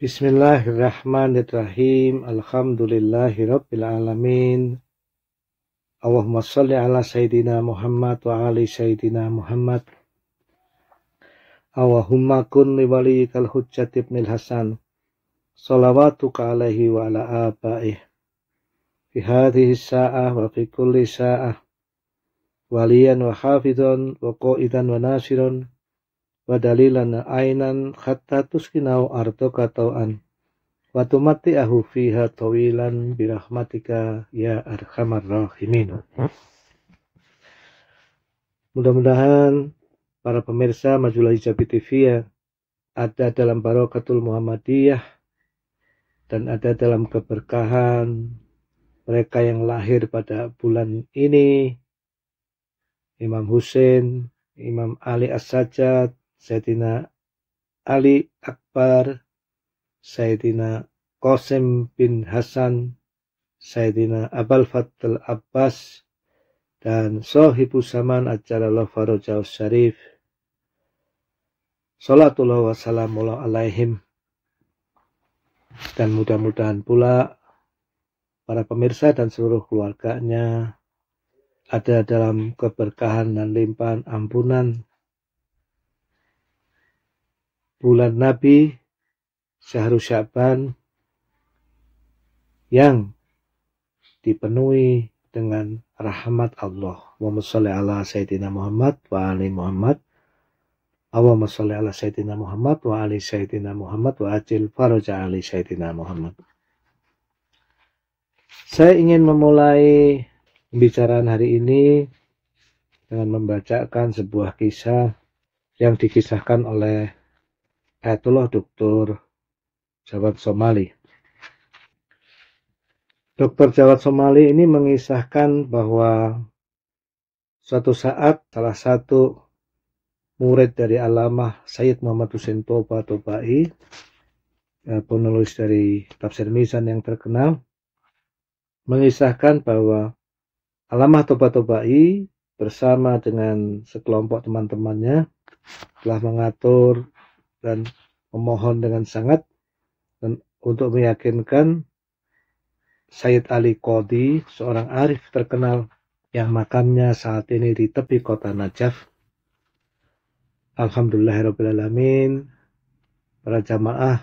Bismillahirrahmanirrahim. Alhamdulillahirrabbilalamin. Allahumma salli ala Sayyidina Muhammad wa ali Sayyidina Muhammad. Allahumma kun li waliyikal hujjat ibnil hasan. Salawatuka alaihi wa ala abaih. Fi hadhihi sa'ah wa fi kulli sa'ah. Waliyan wa hafidhan wa qa'idan wa nasiran ainan عينا kinau arto katauan. Watumati ahu fiha towilan birahmatika ya arhamar rahimin. Mudah-mudahan para pemirsa Majulah Hijabi TV ya, ada dalam Barokatul Muhammadiyah dan ada dalam keberkahan mereka yang lahir pada bulan ini Imam Husain, Imam Ali As-Sajjad, Sayyidina Ali Akbar, Sayyidina Qasim bin Hasan, Sayyidina Abal Fattal Abbas, dan Sohibu Saman Ajalallah Jauh Syarif. Salatullah wassalamu'ala alaihim. Dan mudah-mudahan pula para pemirsa dan seluruh keluarganya ada dalam keberkahan dan limpahan ampunan bulan Nabi Syahrul Syaban yang dipenuhi dengan rahmat Allah. Allahumma sholli ala sayyidina Muhammad wa ali Muhammad. Allahumma sholli ala sayyidina Muhammad wa ali sayyidina Muhammad wa ajil faraja ali sayyidina Muhammad. Saya ingin memulai pembicaraan hari ini dengan membacakan sebuah kisah yang dikisahkan oleh Ayatullah Dr. Jawad Somali. Dr. Jawad Somali ini mengisahkan bahwa suatu saat salah satu murid dari alamah Sayyid Muhammad Hussein Toba Tobai, ya, penulis dari Tafsir Misan yang terkenal, mengisahkan bahwa alamah Toba Tobai bersama dengan sekelompok teman-temannya telah mengatur dan memohon dengan sangat dan untuk meyakinkan Sayyid Ali Qadi, seorang arif terkenal yang makamnya saat ini di tepi kota Najaf. Alhamdulillahirrahmanirrahim. Ya para jamaah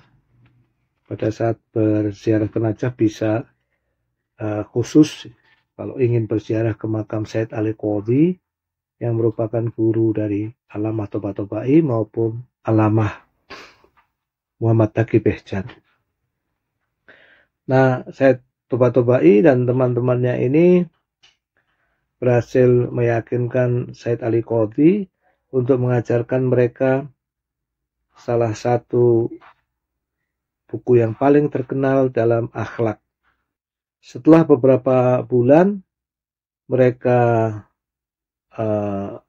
pada saat berziarah ke Najaf bisa uh, khusus kalau ingin berziarah ke makam Said Ali Qadi yang merupakan guru dari Alamah Toba Tobai maupun Alamah Muhammad Taki Behjan. Nah, saya toba-tobai dan teman-temannya ini berhasil meyakinkan Said Ali Qadhi untuk mengajarkan mereka salah satu buku yang paling terkenal dalam akhlak. Setelah beberapa bulan, mereka uh,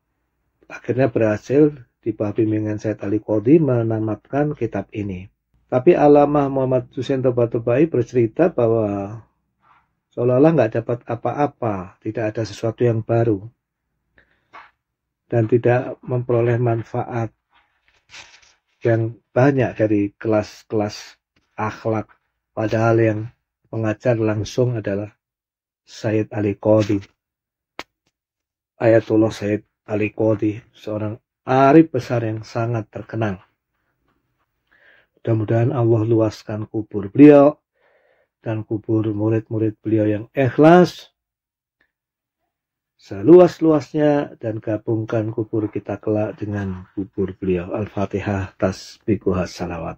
akhirnya berhasil di bawah bimbingan Said Ali Qodi menamatkan kitab ini. Tapi Alamah Muhammad Husain toba bercerita bahwa seolah-olah nggak dapat apa-apa, tidak ada sesuatu yang baru dan tidak memperoleh manfaat yang banyak dari kelas-kelas akhlak padahal yang mengajar langsung adalah Said Ali Qodi Ayatullah Said Ali Qodi seorang arif besar yang sangat terkenal. Mudah-mudahan Allah luaskan kubur beliau dan kubur murid-murid beliau yang ikhlas seluas-luasnya dan gabungkan kubur kita kelak dengan kubur beliau. Al-Fatihah tasbikuha salawat.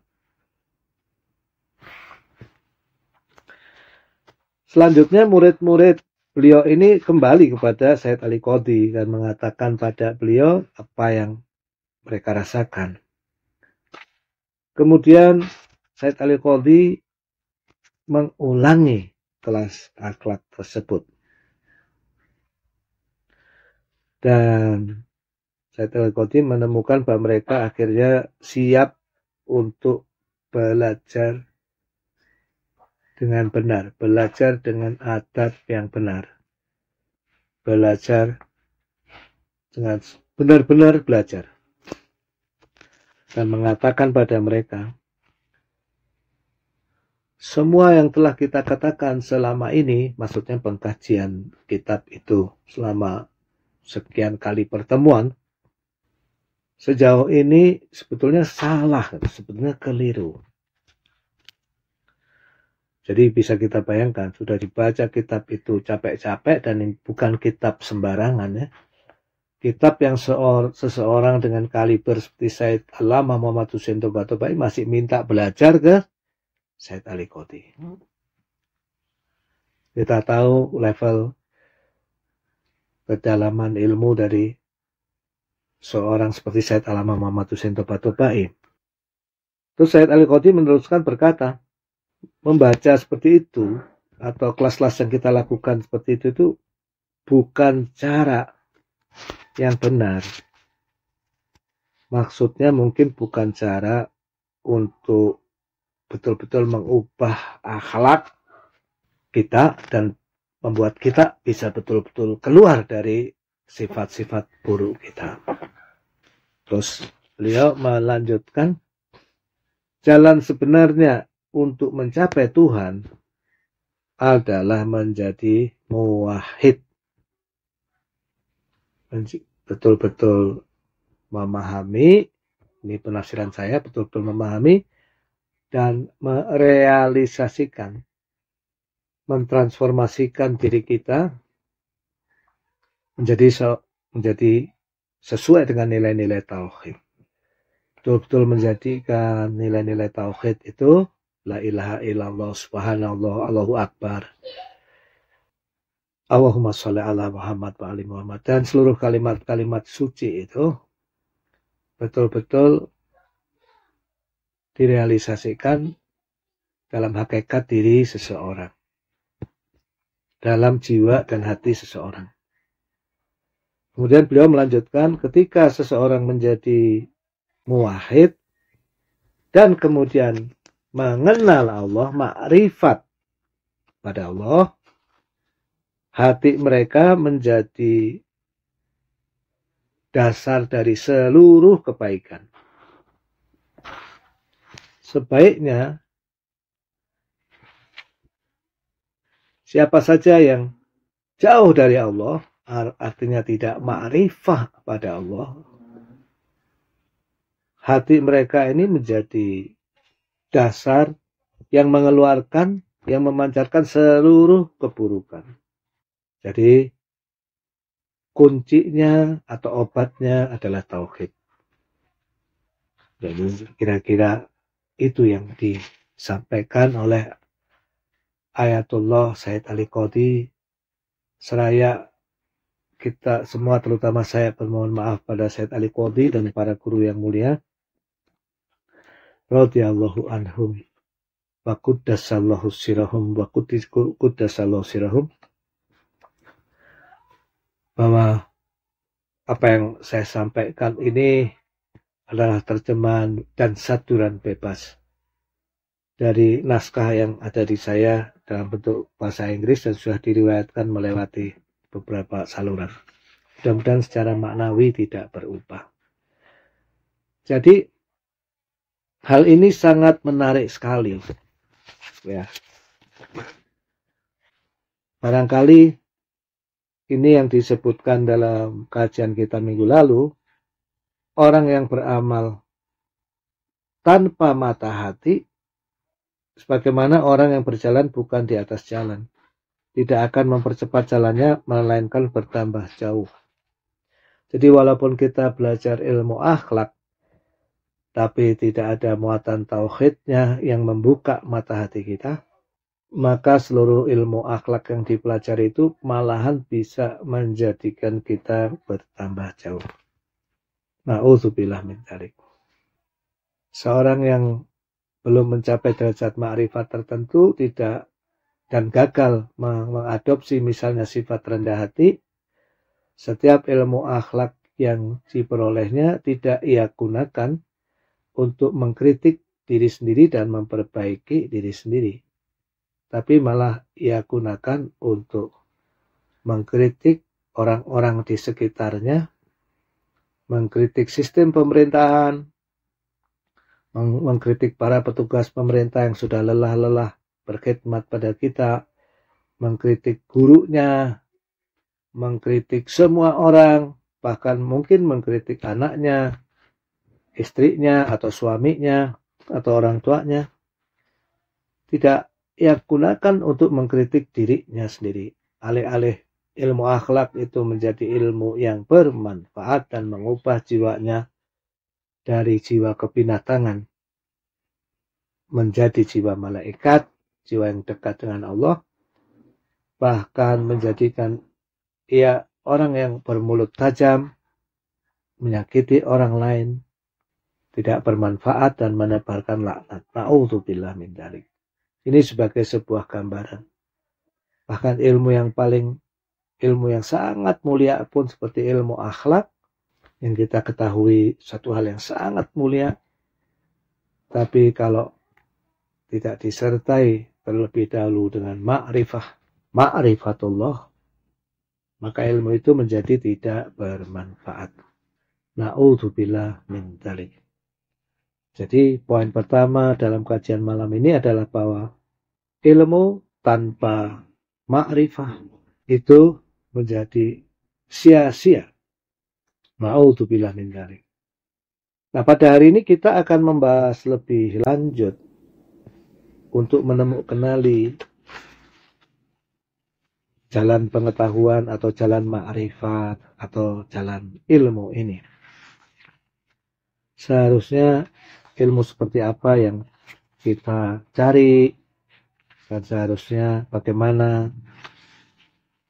Selanjutnya murid-murid beliau ini kembali kepada Said Ali Qadi dan mengatakan pada beliau apa yang mereka rasakan. Kemudian Said Ali Qadi mengulangi kelas akhlak tersebut. Dan Said Ali Qadi menemukan bahwa mereka akhirnya siap untuk belajar dengan benar, belajar dengan adab yang benar. Belajar dengan benar-benar belajar. Dan mengatakan pada mereka, semua yang telah kita katakan selama ini, maksudnya pengkajian kitab itu selama sekian kali pertemuan, sejauh ini sebetulnya salah, sebetulnya keliru. Jadi bisa kita bayangkan sudah dibaca kitab itu capek-capek dan bukan kitab sembarangan ya. Kitab yang seor, seseorang dengan kaliber seperti Said Alama Muhammad Hussein Toba masih minta belajar ke Said Ali Koti. Hmm. Kita tahu level kedalaman ilmu dari seorang seperti Said Alama Muhammad Hussein Toba Terus Said Ali Koti meneruskan berkata, membaca seperti itu atau kelas-kelas yang kita lakukan seperti itu itu bukan cara yang benar. Maksudnya mungkin bukan cara untuk betul-betul mengubah akhlak kita dan membuat kita bisa betul-betul keluar dari sifat-sifat buruk kita. Terus beliau melanjutkan jalan sebenarnya untuk mencapai Tuhan adalah menjadi muwahhid. Betul-betul memahami, ini penafsiran saya, betul-betul memahami dan merealisasikan, mentransformasikan diri kita menjadi menjadi sesuai dengan nilai-nilai tauhid. Betul-betul menjadikan nilai-nilai tauhid itu La ilaha illallah subhanallah Allahu akbar. Allahumma sholli ala Muhammad wa ali Muhammad dan seluruh kalimat-kalimat suci itu betul-betul direalisasikan dalam hakikat diri seseorang, dalam jiwa dan hati seseorang. Kemudian beliau melanjutkan ketika seseorang menjadi muwahid dan kemudian mengenal Allah, makrifat pada Allah, hati mereka menjadi dasar dari seluruh kebaikan. Sebaiknya siapa saja yang jauh dari Allah, artinya tidak ma'rifah pada Allah, hati mereka ini menjadi dasar yang mengeluarkan, yang memancarkan seluruh keburukan. Jadi kuncinya atau obatnya adalah tauhid. Jadi kira-kira itu yang disampaikan oleh Ayatullah Said Ali Qadi seraya kita semua terutama saya permohon maaf pada Said Ali Qadi dan para guru yang mulia radhiyallahu anhum wa quddasallahu sirahum wa quddasallahu sirahum bahwa apa yang saya sampaikan ini adalah terjemahan dan saturan bebas dari naskah yang ada di saya dalam bentuk bahasa Inggris dan sudah diriwayatkan melewati beberapa saluran. Mudah-mudahan secara maknawi tidak berubah. Jadi Hal ini sangat menarik sekali. Ya. Barangkali ini yang disebutkan dalam kajian kita minggu lalu, orang yang beramal tanpa mata hati sebagaimana orang yang berjalan bukan di atas jalan tidak akan mempercepat jalannya melainkan bertambah jauh. Jadi walaupun kita belajar ilmu akhlak tapi tidak ada muatan tauhidnya yang membuka mata hati kita, maka seluruh ilmu akhlak yang dipelajari itu malahan bisa menjadikan kita bertambah jauh. Na'udzubillah min tarik. Seorang yang belum mencapai derajat ma'rifat tertentu tidak dan gagal mengadopsi misalnya sifat rendah hati, setiap ilmu akhlak yang diperolehnya tidak ia gunakan untuk mengkritik diri sendiri dan memperbaiki diri sendiri. Tapi malah ia gunakan untuk mengkritik orang-orang di sekitarnya, mengkritik sistem pemerintahan, meng mengkritik para petugas pemerintah yang sudah lelah-lelah berkhidmat pada kita, mengkritik gurunya, mengkritik semua orang, bahkan mungkin mengkritik anaknya, istrinya atau suaminya atau orang tuanya tidak ia gunakan untuk mengkritik dirinya sendiri alih-alih ilmu akhlak itu menjadi ilmu yang bermanfaat dan mengubah jiwanya dari jiwa kebinatangan menjadi jiwa malaikat, jiwa yang dekat dengan Allah, bahkan menjadikan ia orang yang bermulut tajam, menyakiti orang lain, tidak bermanfaat dan menebarkan laknat. Na'udzubillah min dalik. Ini sebagai sebuah gambaran. Bahkan ilmu yang paling ilmu yang sangat mulia pun seperti ilmu akhlak yang kita ketahui satu hal yang sangat mulia tapi kalau tidak disertai terlebih dahulu dengan ma'rifah ma'rifatullah maka ilmu itu menjadi tidak bermanfaat na'udzubillah min dalik jadi poin pertama dalam kajian malam ini adalah bahwa ilmu tanpa makrifah itu menjadi sia-sia. Ma'udzubillah min dzalik. Nah, pada hari ini kita akan membahas lebih lanjut untuk menemukan kenali jalan pengetahuan atau jalan ma'rifat atau jalan ilmu ini. Seharusnya ilmu seperti apa yang kita cari dan seharusnya bagaimana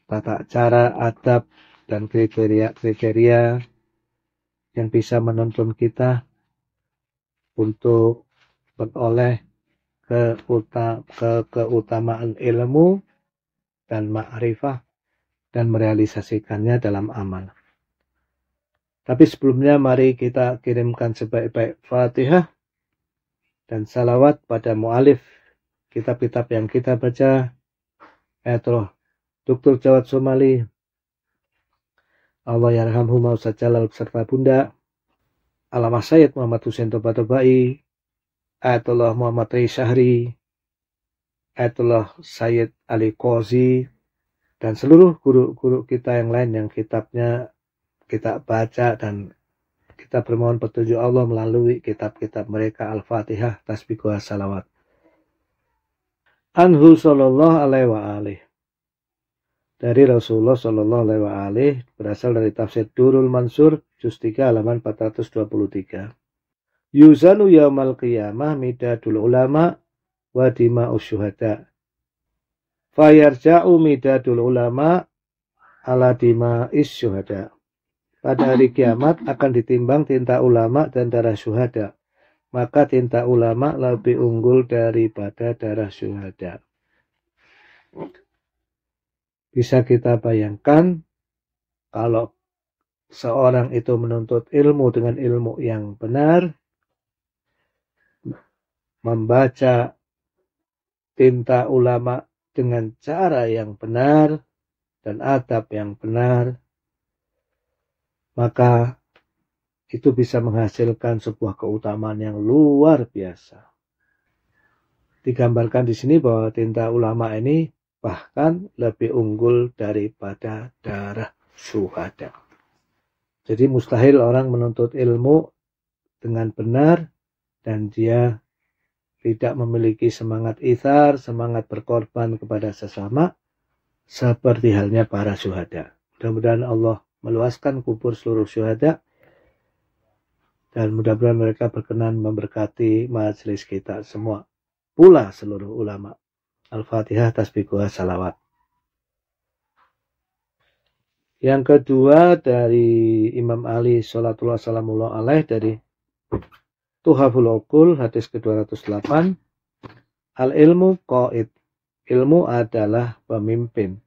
tata cara, adab, dan kriteria-kriteria yang bisa menuntun kita untuk beroleh ke, ke keutamaan ilmu dan ma'rifah dan merealisasikannya dalam amal. Tapi sebelumnya mari kita kirimkan sebaik-baik Fatihah dan salawat pada mu'alif kitab-kitab yang kita baca. Ayatullah Dr. Jawad Somali, Allah Yarhamhumah Ustaz Jalal serta Bunda, Alamah Sayyid Muhammad Hussein Toba Tobai, Ayatullah Muhammad Rai Syahri, Ayatullah Sayyid Ali Qazi, dan seluruh guru-guru kita yang lain yang kitabnya kita baca dan kita bermohon petunjuk Allah melalui kitab-kitab mereka Al-Fatihah, Tasbih, Salawat. Anhu sallallahu alaihi wa alih. Dari Rasulullah sallallahu alaihi wa alih berasal dari tafsir Durul Mansur juz 3 halaman 423. Yuzanu yaumal qiyamah midadul ulama wa dima'u syuhada. Fayarja'u midadul ulama ala dima'is syuhada. Pada hari kiamat akan ditimbang tinta ulama dan darah syuhada. Maka tinta ulama lebih unggul daripada darah syuhada. Bisa kita bayangkan kalau seorang itu menuntut ilmu dengan ilmu yang benar, membaca tinta ulama dengan cara yang benar dan adab yang benar, maka itu bisa menghasilkan sebuah keutamaan yang luar biasa. Digambarkan di sini bahwa tinta ulama ini bahkan lebih unggul daripada darah suhada. Jadi mustahil orang menuntut ilmu dengan benar dan dia tidak memiliki semangat ithar, semangat berkorban kepada sesama seperti halnya para suhada. Mudah-mudahan Allah meluaskan kubur seluruh syuhada dan mudah-mudahan mereka berkenan memberkati majelis kita semua pula seluruh ulama Al-Fatihah tasbihah salawat yang kedua dari Imam Ali Salatullah Salamullah Alaih dari Tuhaful Okul hadis ke-208 Al ilmu qaid ilmu adalah pemimpin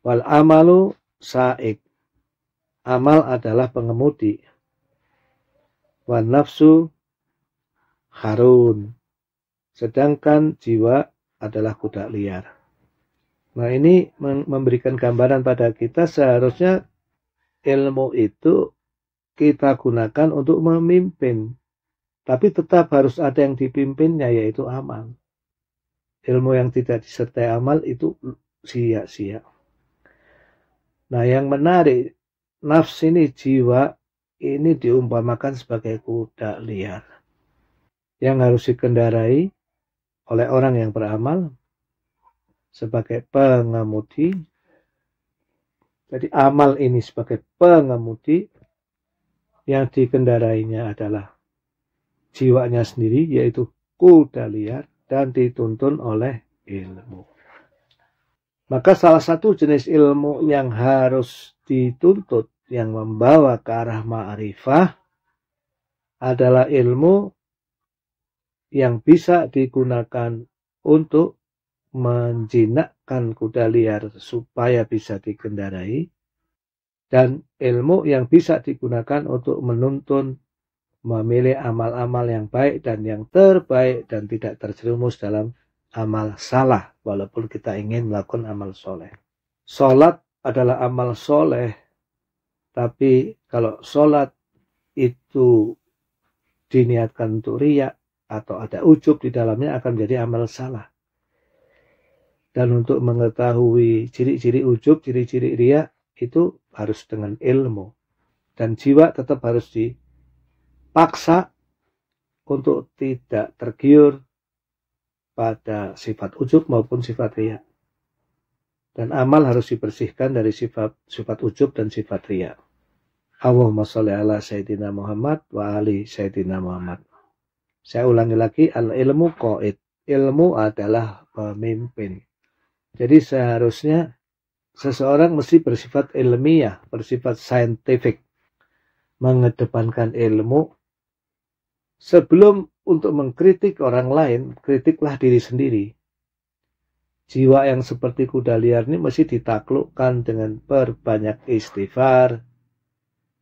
wal amalu saik. Amal adalah pengemudi. Wan nafsu harun. Sedangkan jiwa adalah kuda liar. Nah ini memberikan gambaran pada kita seharusnya ilmu itu kita gunakan untuk memimpin. Tapi tetap harus ada yang dipimpinnya yaitu amal. Ilmu yang tidak disertai amal itu sia-sia. Nah, yang menarik, nafs ini jiwa ini diumpamakan sebagai kuda liar yang harus dikendarai oleh orang yang beramal sebagai pengemudi. Jadi amal ini sebagai pengemudi yang dikendarainya adalah jiwanya sendiri yaitu kuda liar dan dituntun oleh ilmu. Maka salah satu jenis ilmu yang harus dituntut yang membawa ke arah ma'rifah adalah ilmu yang bisa digunakan untuk menjinakkan kuda liar supaya bisa dikendarai dan ilmu yang bisa digunakan untuk menuntun memilih amal-amal yang baik dan yang terbaik dan tidak terjerumus dalam amal salah walaupun kita ingin melakukan amal soleh. Sholat adalah amal soleh, tapi kalau sholat itu diniatkan untuk riak atau ada ujub di dalamnya akan menjadi amal salah. Dan untuk mengetahui ciri-ciri ujub, ciri-ciri riak itu harus dengan ilmu. Dan jiwa tetap harus dipaksa untuk tidak tergiur, pada sifat ujub maupun sifat ria. Dan amal harus dibersihkan dari sifat sifat ujub dan sifat ria. Allahumma sholli ala Sayyidina Muhammad wa ali Sayyidina Muhammad. Saya ulangi lagi, al-ilmu qaid. Ilmu adalah pemimpin. Jadi seharusnya seseorang mesti bersifat ilmiah, bersifat saintifik. Mengedepankan ilmu sebelum untuk mengkritik orang lain, kritiklah diri sendiri. Jiwa yang seperti kuda liar ini mesti ditaklukkan dengan perbanyak istighfar,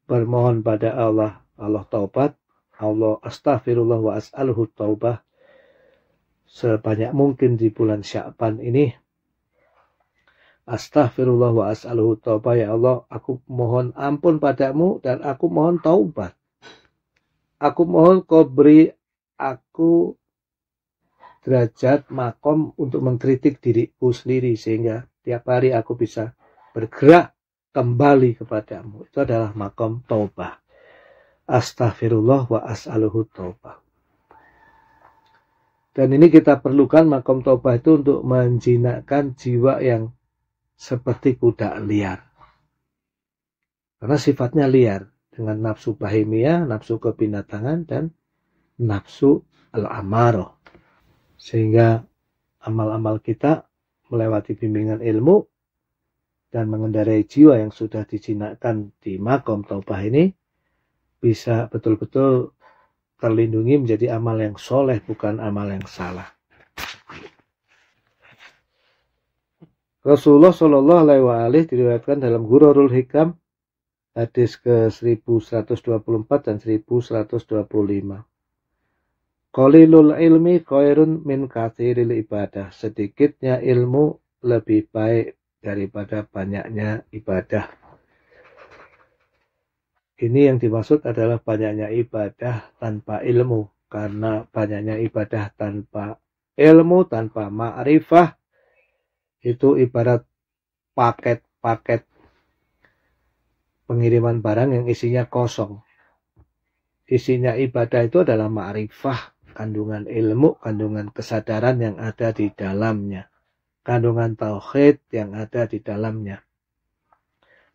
bermohon pada Allah, Allah taubat, Allah astaghfirullah wa as'aluhu taubah sebanyak mungkin di bulan Syakban ini. Astaghfirullah wa as'aluhu taubah ya Allah, aku mohon ampun padamu dan aku mohon taubat. Aku mohon kau beri aku derajat makom untuk mengkritik diriku sendiri sehingga tiap hari aku bisa bergerak kembali kepadamu itu adalah makom taubah astaghfirullah wa as'aluhu taubah dan ini kita perlukan makom taubah itu untuk menjinakkan jiwa yang seperti kuda liar karena sifatnya liar dengan nafsu bahimia, nafsu kebinatangan dan nafsu al-amaroh. Sehingga amal-amal kita melewati bimbingan ilmu dan mengendarai jiwa yang sudah dijinakkan di makom taubah ini bisa betul-betul terlindungi menjadi amal yang soleh bukan amal yang salah. Rasulullah Shallallahu Alaihi Wasallam diriwayatkan dalam Gurorul Hikam hadis ke 1124 dan 1125. Kolilul ilmi koirun min kathiril ibadah. Sedikitnya ilmu lebih baik daripada banyaknya ibadah. Ini yang dimaksud adalah banyaknya ibadah tanpa ilmu. Karena banyaknya ibadah tanpa ilmu, tanpa ma'rifah, itu ibarat paket-paket pengiriman barang yang isinya kosong. Isinya ibadah itu adalah ma'rifah, kandungan ilmu, kandungan kesadaran yang ada di dalamnya, kandungan tauhid yang ada di dalamnya.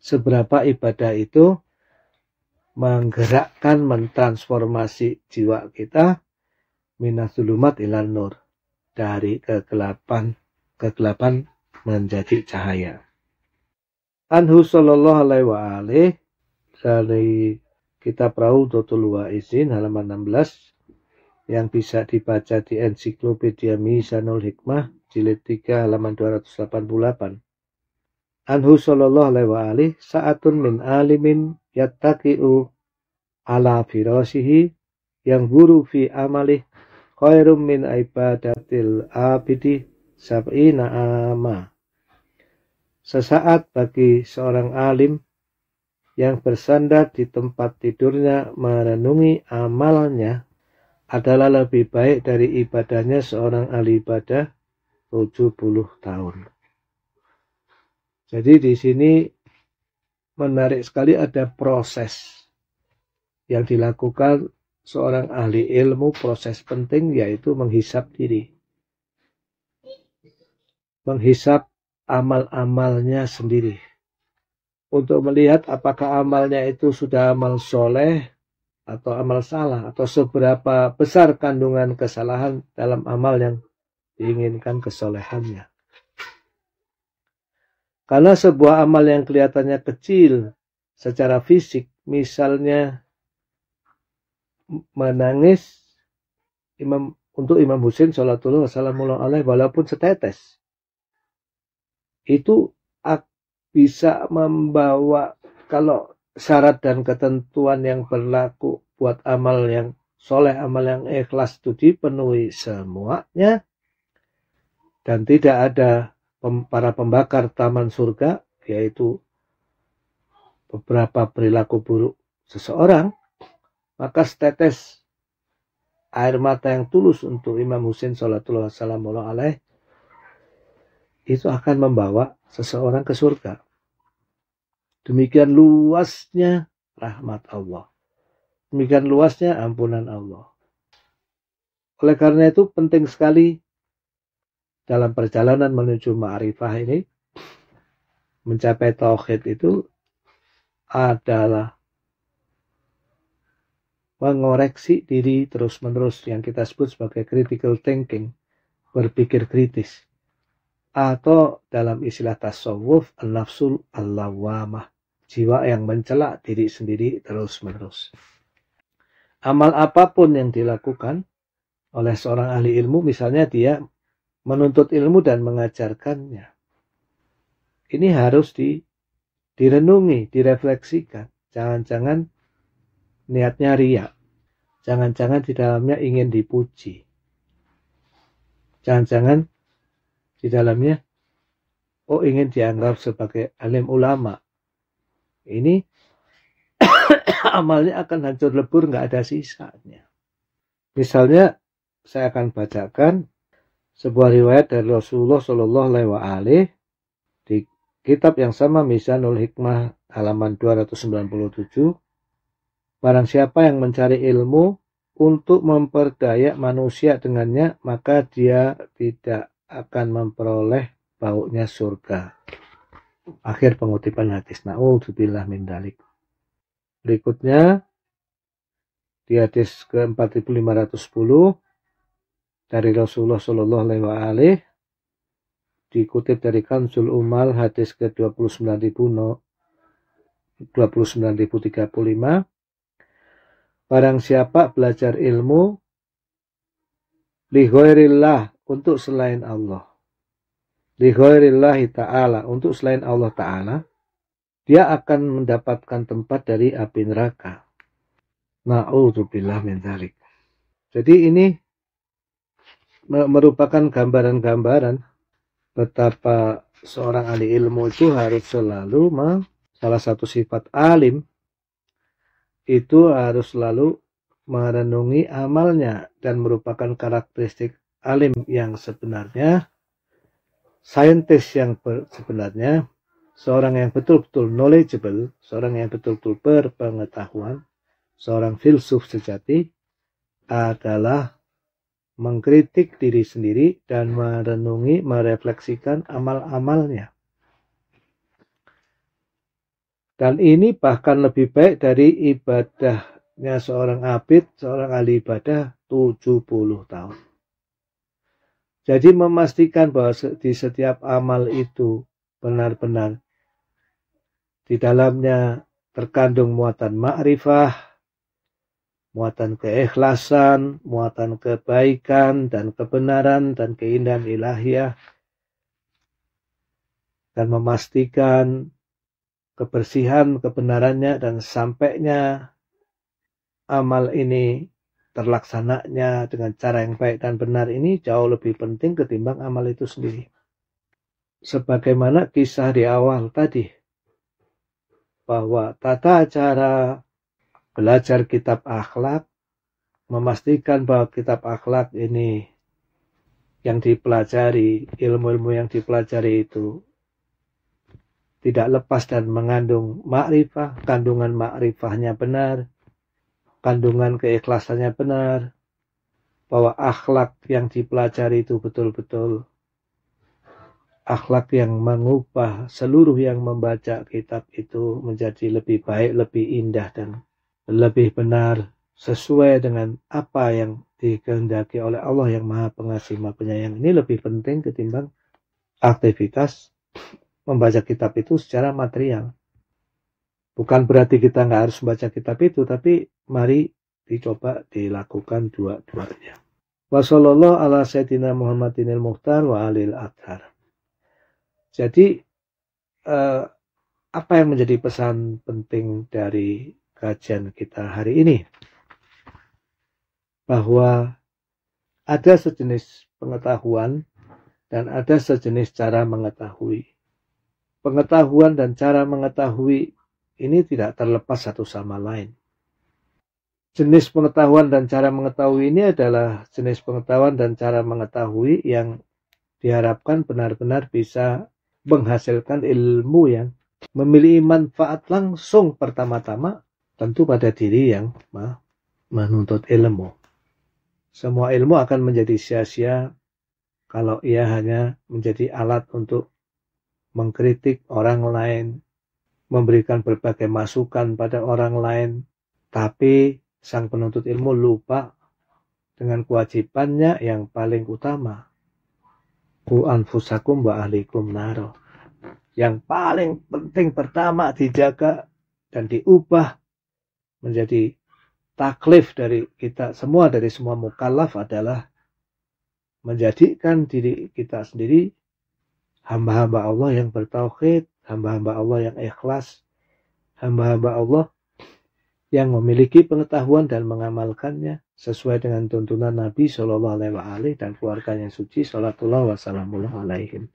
Seberapa ibadah itu menggerakkan, mentransformasi jiwa kita minasulumat ilan nur dari kegelapan kegelapan menjadi cahaya. Anhu sallallahu alaihi wa alih dari kitab Raudatul Waizin halaman 16 yang bisa dibaca di ensiklopedia Mizanul Hikmah jilid 3 halaman 288. Anhu sallallahu alaihi wa alih sa'atun min alimin yattaqi'u ala firasihi yang guru fi amalih khairum min ibadatil abidi sab'ina ama. Sesaat bagi seorang alim yang bersandar di tempat tidurnya merenungi amalnya adalah lebih baik dari ibadahnya seorang ahli ibadah 70 tahun. Jadi di sini menarik sekali ada proses yang dilakukan seorang ahli ilmu proses penting yaitu menghisap diri. Menghisap amal-amalnya sendiri. Untuk melihat apakah amalnya itu sudah amal soleh atau amal salah atau seberapa besar kandungan kesalahan dalam amal yang diinginkan kesolehannya. Karena sebuah amal yang kelihatannya kecil secara fisik, misalnya menangis imam, untuk Imam Husin Salatullah Wassalamualaihi alaih walaupun setetes itu bisa membawa kalau syarat dan ketentuan yang berlaku buat amal yang soleh, amal yang ikhlas itu dipenuhi semuanya dan tidak ada para pembakar taman surga yaitu beberapa perilaku buruk seseorang maka setetes air mata yang tulus untuk Imam Husin salatullah itu akan membawa seseorang ke surga Demikian luasnya rahmat Allah. Demikian luasnya ampunan Allah. Oleh karena itu penting sekali dalam perjalanan menuju ma'rifah ini mencapai tauhid itu adalah mengoreksi diri terus-menerus yang kita sebut sebagai critical thinking, berpikir kritis atau dalam istilah tasawuf nafsul allawamah jiwa yang mencela diri sendiri terus-menerus. Amal apapun yang dilakukan oleh seorang ahli ilmu, misalnya dia menuntut ilmu dan mengajarkannya. Ini harus di, direnungi, direfleksikan. Jangan-jangan niatnya riak. Jangan-jangan di dalamnya ingin dipuji. Jangan-jangan di dalamnya oh ingin dianggap sebagai alim ulama ini amalnya akan hancur lebur nggak ada sisanya misalnya saya akan bacakan sebuah riwayat dari Rasulullah Shallallahu Alaihi di kitab yang sama Misanul Hikmah halaman 297 barang siapa yang mencari ilmu untuk memperdaya manusia dengannya maka dia tidak akan memperoleh baunya surga. Akhir pengutipan hadis. Na'udzubillah min dalik. Berikutnya di hadis ke-4510 dari Rasulullah Shallallahu alaihi dikutip dari Kansul Umal hadis ke-29000 29035 Barang siapa belajar ilmu lihoirillah untuk selain Allah. Lighairillahi ta'ala, untuk selain Allah ta'ala, dia akan mendapatkan tempat dari api neraka. Na'udzubillah min dzalik. Jadi ini merupakan gambaran-gambaran betapa seorang ahli ilmu itu harus selalu salah satu sifat alim itu harus selalu merenungi amalnya dan merupakan karakteristik alim yang sebenarnya, saintis yang sebenarnya, seorang yang betul-betul knowledgeable, seorang yang betul-betul berpengetahuan, seorang filsuf sejati adalah mengkritik diri sendiri dan merenungi, merefleksikan amal-amalnya. Dan ini bahkan lebih baik dari ibadahnya seorang abid, seorang ahli ibadah 70 tahun. Jadi memastikan bahwa di setiap amal itu benar-benar di dalamnya terkandung muatan ma'rifah, muatan keikhlasan, muatan kebaikan dan kebenaran dan keindahan ilahiyah dan memastikan kebersihan kebenarannya dan sampainya amal ini terlaksananya dengan cara yang baik dan benar ini jauh lebih penting ketimbang amal itu sendiri. Sebagaimana kisah di awal tadi, bahwa tata cara belajar kitab akhlak memastikan bahwa kitab akhlak ini yang dipelajari, ilmu-ilmu yang dipelajari itu tidak lepas dan mengandung makrifah, kandungan makrifahnya benar, kandungan keikhlasannya benar, bahwa akhlak yang dipelajari itu betul-betul akhlak yang mengubah seluruh yang membaca kitab itu menjadi lebih baik, lebih indah dan lebih benar sesuai dengan apa yang dikehendaki oleh Allah yang Maha Pengasih Maha Penyayang. Ini lebih penting ketimbang aktivitas membaca kitab itu secara material. Bukan berarti kita nggak harus baca kitab itu, tapi mari dicoba dilakukan dua-duanya. Wassalamualaikum ala sayyidina Muhammadinil Muhtar wa alil adhar. Jadi eh, apa yang menjadi pesan penting dari kajian kita hari ini? Bahwa ada sejenis pengetahuan dan ada sejenis cara mengetahui. Pengetahuan dan cara mengetahui ini tidak terlepas satu sama lain. Jenis pengetahuan dan cara mengetahui ini adalah jenis pengetahuan dan cara mengetahui yang diharapkan benar-benar bisa menghasilkan ilmu yang memiliki manfaat langsung pertama-tama tentu pada diri yang menuntut ilmu. Semua ilmu akan menjadi sia-sia kalau ia hanya menjadi alat untuk mengkritik orang lain, memberikan berbagai masukan pada orang lain, tapi sang penuntut ilmu lupa dengan kewajibannya yang paling utama. Ku anfusakum wa naro. Yang paling penting pertama dijaga dan diubah menjadi taklif dari kita semua dari semua mukallaf adalah menjadikan diri kita sendiri hamba-hamba Allah yang bertauhid hamba-hamba Allah yang ikhlas, hamba-hamba Allah yang memiliki pengetahuan dan mengamalkannya sesuai dengan tuntunan Nabi Shallallahu Alaihi Wasallam dan keluarganya suci Shallallahu Alaihim.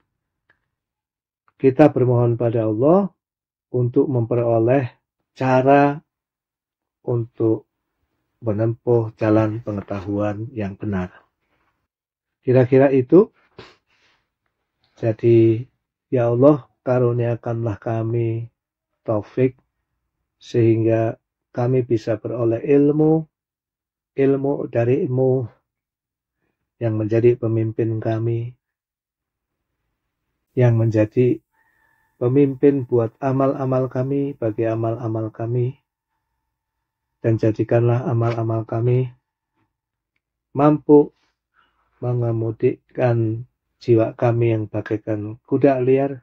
Kita bermohon pada Allah untuk memperoleh cara untuk menempuh jalan pengetahuan yang benar. Kira-kira itu. Jadi ya Allah karuniakanlah kami taufik sehingga kami bisa beroleh ilmu, ilmu dari ilmu yang menjadi pemimpin kami, yang menjadi pemimpin buat amal-amal kami, bagi amal-amal kami, dan jadikanlah amal-amal kami mampu mengemudikan jiwa kami yang bagaikan kuda liar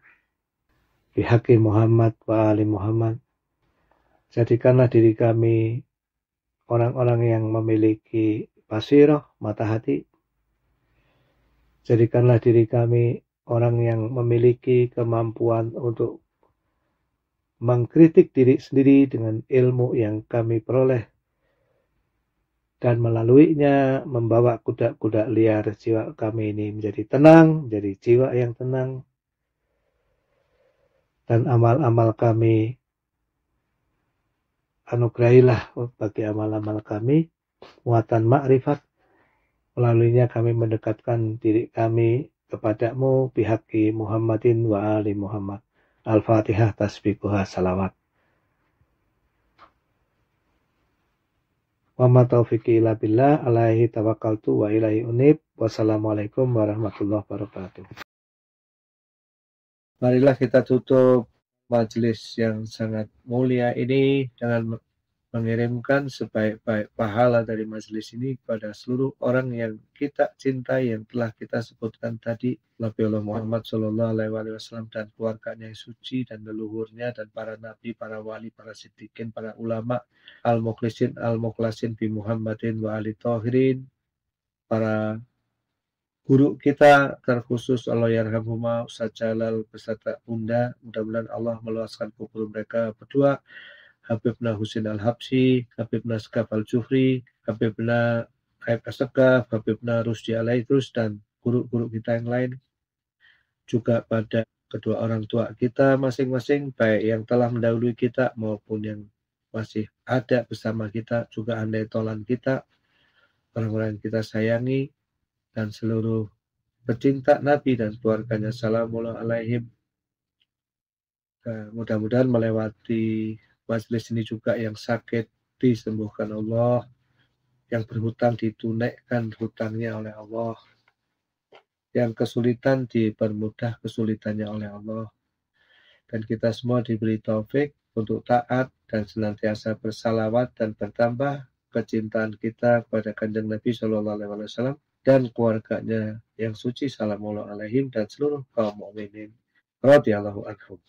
bihaqi Muhammad wa ali Muhammad. Jadikanlah diri kami orang-orang yang memiliki basiroh, mata hati. Jadikanlah diri kami orang yang memiliki kemampuan untuk mengkritik diri sendiri dengan ilmu yang kami peroleh dan melaluinya membawa kuda-kuda liar jiwa kami ini menjadi tenang, menjadi jiwa yang tenang, dan amal-amal kami. Anugerahilah bagi amal-amal kami muatan makrifat. Melaluinya kami mendekatkan diri kami kepadamu pihak Muhammadin wa ali Muhammad. Al-Fatihah tasbikuha salawat. Wa ma taufiqi ila billah alaihi tawakkaltu wa ilaihi unib. Wassalamualaikum warahmatullahi wabarakatuh marilah kita tutup majelis yang sangat mulia ini dengan mengirimkan sebaik-baik pahala dari majelis ini kepada seluruh orang yang kita cintai yang telah kita sebutkan tadi Nabi Allah Muhammad Shallallahu Alaihi Wasallam dan keluarganya yang suci dan leluhurnya dan para nabi, para wali, para sedikin para ulama al mukhlisin al muklasin bi Muhammadin wa ali tohirin para guru kita terkhusus Allah yarhamhuma Ustaz Jalal beserta Bunda mudah-mudahan Allah meluaskan kubur mereka berdua Habibna Husin Al-Habsi, Habibna Sekaf Al-Jufri, Habibna Aib Sekaf, Habibna Rusdi Alaitrus, dan guru-guru kita yang lain. Juga pada kedua orang tua kita masing-masing, baik yang telah mendahului kita maupun yang masih ada bersama kita, juga andai tolan kita, orang-orang yang kita sayangi, dan seluruh pecinta Nabi dan keluarganya. Assalamualaikum alaihim. Eh, mudah-mudahan melewati majelis ini juga yang sakit disembuhkan Allah, yang berhutang ditunaikan hutangnya oleh Allah, yang kesulitan dipermudah kesulitannya oleh Allah. Dan kita semua diberi taufik untuk taat dan senantiasa bersalawat dan bertambah kecintaan kita kepada kanjeng Nabi Shallallahu Alaihi Wasallam dan keluarganya yang suci salamullah alaihim dan seluruh kaum mukminin radhiyallahu anhum.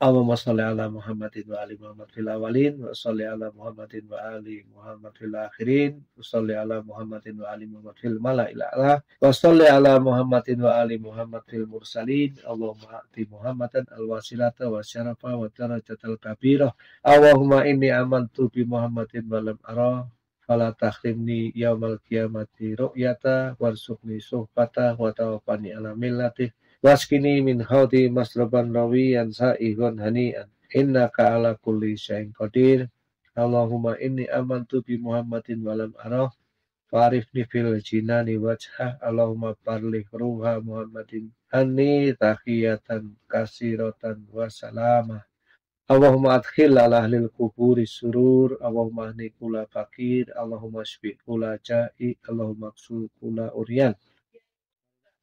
Allahumma salli ala Muhammadin wa ali Muhammad fil awalin wa salli ala Muhammadin wa ali Muhammad fil akhirin wa salli ala Muhammadin wa ali Muhammad fil mala'il a'la wa salli ala Muhammadin wa ali Muhammad fil mursalin Allahumma ati Muhammadan al wasilata wa syarafa wa darajatal kabirah Allahumma inni amantu bi Muhammadin wa lam arah Fala takhrimni yaumal qiyamati ru'yata warsukni suhbata wa tawafani ala millati waskini min hauti masraban rawiyan sa'ihun hani'an innaka ala kulli syai'in qadir Allahumma inni amantu bi Muhammadin walam arah Farifni fil jinani wajha Allahumma parlih ruha Muhammadin Hani takhiyatan kasiratan wasalamah. Allahumma adkhil ala ahlil kuburi surur, Allahumma ahni kula fakir, Allahumma shfi kula ja'i, Allahumma aksu kula uryan.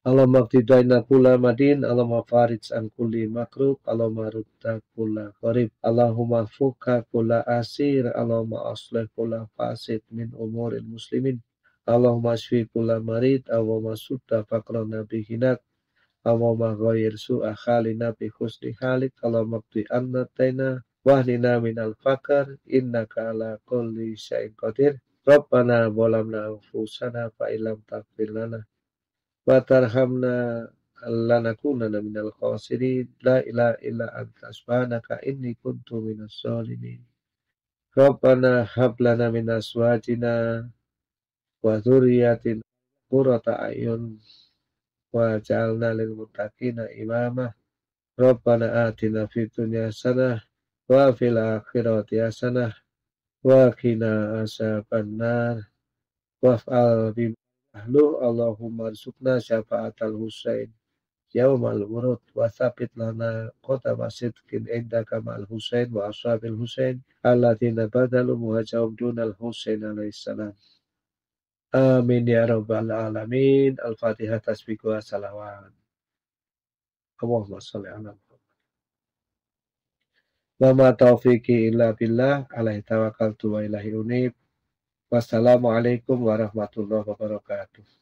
Allahumma aktidaina kula madin, Allahumma farij an makrub, Allahumma rutta kula qarib, Allahumma fuka kula asir, Allahumma asleh kula fasid min umurin muslimin. Allahumma shfi kula marid, Allahumma sudda fakrana bihinat, Allahumma ghayyir su'a khalina bi husni khalik Allahumma anna annatina wahnina minal fakar ka ala kulli syai'in qadir Rabbana bolamna anfusana fa ilam taghfir lana wa tarhamna lanakunanna minal khasiri la ila illa anta subhanaka inni kuntu minas salimin Rabbana hablana minas wajina wa zuriyatin a'yun waj'alna lil muttaqina imama rabbana atina fid dunya hasanah wa fil akhirati hasanah wa qina azaban nar waf'al bimahlu allahumma arsukna syafa'atal husain yaumal urud wa sabit lana kota masjid kin indaka kamal husain wa ashabil husain alladzina badalu muhajahum dunal husain alaihissalam salam Amin ya rabbal alamin. Al-Fatihah tasbih wa salawat. Allahumma shalli ala Muhammad. Wa ma taufiqi illa billah alaihi tawakkaltu wa ilahi unib. Wassalamualaikum warahmatullahi wabarakatuh.